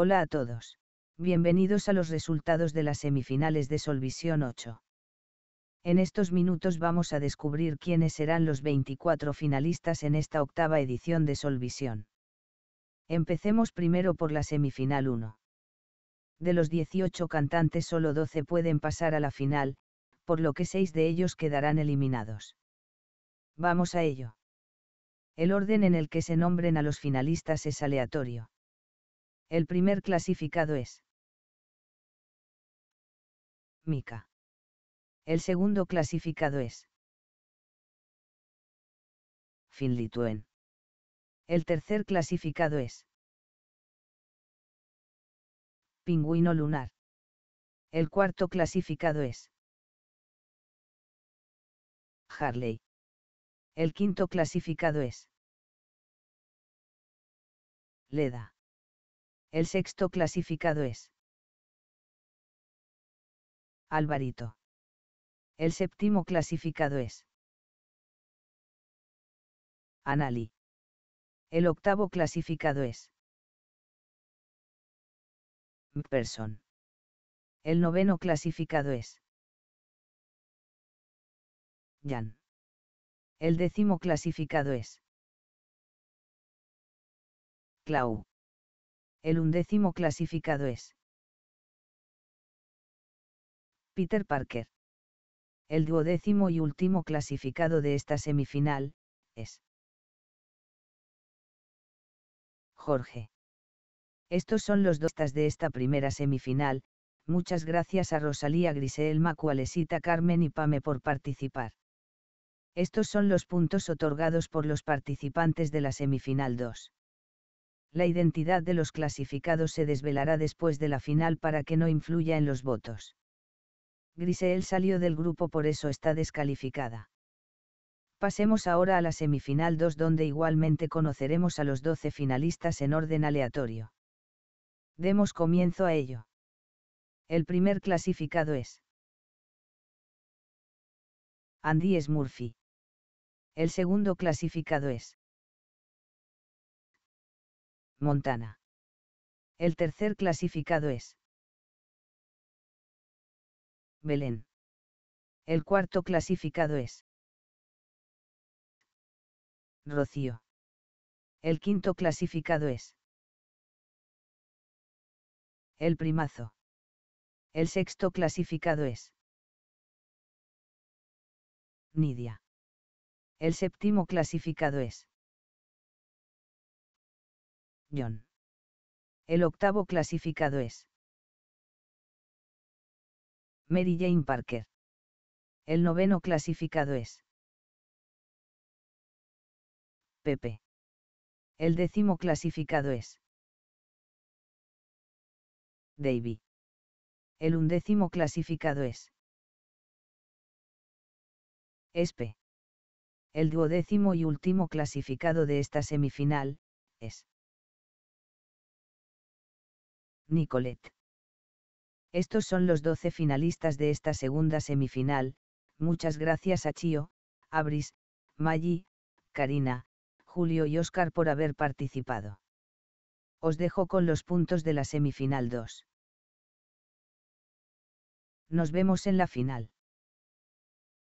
Hola a todos. Bienvenidos a los resultados de las semifinales de Solvisión 8. En estos minutos vamos a descubrir quiénes serán los 24 finalistas en esta octava edición de Solvisión. Empecemos primero por la semifinal 1. De los 18 cantantes solo 12 pueden pasar a la final, por lo que 6 de ellos quedarán eliminados. Vamos a ello. El orden en el que se nombren a los finalistas es aleatorio. El primer clasificado es Mika. El segundo clasificado es Finlituen. El tercer clasificado es Pingüino lunar. El cuarto clasificado es Harley. El quinto clasificado es Leda. El sexto clasificado es Alvarito. El séptimo clasificado es Anali. El octavo clasificado es Person. El noveno clasificado es Jan. El décimo clasificado es Clau. El undécimo clasificado es Peter Parker. El duodécimo y último clasificado de esta semifinal es Jorge. Estos son los dos de esta primera semifinal. Muchas gracias a Rosalía Griselma, Cualesita, Carmen y Pame por participar. Estos son los puntos otorgados por los participantes de la semifinal 2 la identidad de los clasificados se desvelará después de la final para que no influya en los votos. Grisel salió del grupo por eso está descalificada. Pasemos ahora a la semifinal 2 donde igualmente conoceremos a los 12 finalistas en orden aleatorio. Demos comienzo a ello. El primer clasificado es Andy Smurphy. El segundo clasificado es Montana. El tercer clasificado es Belén. El cuarto clasificado es Rocío. El quinto clasificado es El Primazo. El sexto clasificado es Nidia. El séptimo clasificado es John. El octavo clasificado es Mary Jane Parker. El noveno clasificado es Pepe. El décimo clasificado es Davy. El undécimo clasificado es Espe. El duodécimo y último clasificado de esta semifinal es Nicolet. Estos son los 12 finalistas de esta segunda semifinal, muchas gracias a Chio, Abris, Maggi, Karina, Julio y Oscar por haber participado. Os dejo con los puntos de la semifinal 2. Nos vemos en la final.